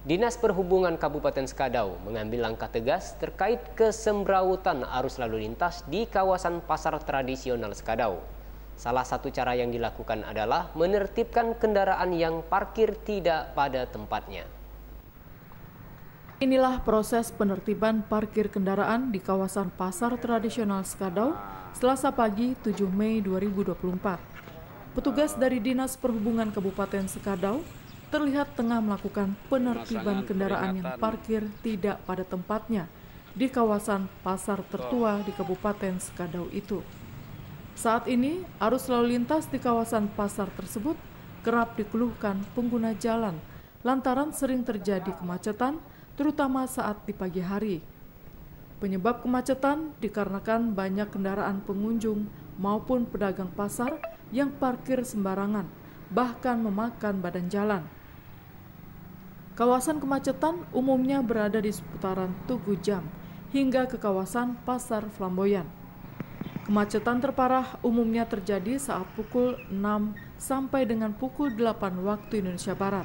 Dinas Perhubungan Kabupaten Sekadau mengambil langkah tegas terkait kesembrautan arus lalu lintas di kawasan pasar tradisional Sekadau. Salah satu cara yang dilakukan adalah menertibkan kendaraan yang parkir tidak pada tempatnya. Inilah proses penertiban parkir kendaraan di kawasan pasar tradisional Sekadau Selasa pagi 7 Mei 2024. Petugas dari Dinas Perhubungan Kabupaten Sekadau terlihat tengah melakukan penertiban kendaraan yang parkir tidak pada tempatnya di kawasan pasar tertua di Kabupaten Sekadau itu. Saat ini, arus lalu lintas di kawasan pasar tersebut kerap dikeluhkan pengguna jalan lantaran sering terjadi kemacetan, terutama saat di pagi hari. Penyebab kemacetan dikarenakan banyak kendaraan pengunjung maupun pedagang pasar yang parkir sembarangan, bahkan memakan badan jalan. Kawasan kemacetan umumnya berada di seputaran Tugu Jam hingga ke kawasan Pasar Flamboyan. Kemacetan terparah umumnya terjadi saat pukul 6 sampai dengan pukul 8 waktu Indonesia Barat.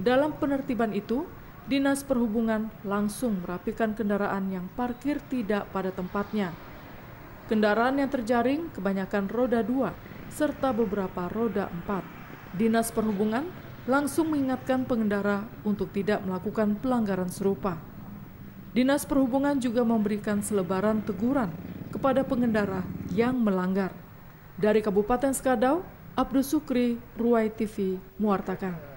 Dalam penertiban itu, Dinas Perhubungan langsung merapikan kendaraan yang parkir tidak pada tempatnya. Kendaraan yang terjaring kebanyakan roda 2 serta beberapa roda 4. Dinas Perhubungan langsung mengingatkan pengendara untuk tidak melakukan pelanggaran serupa. Dinas Perhubungan juga memberikan selebaran teguran kepada pengendara yang melanggar. Dari Kabupaten Skadau, Abdul Sukri, Ruai TV, muartakan.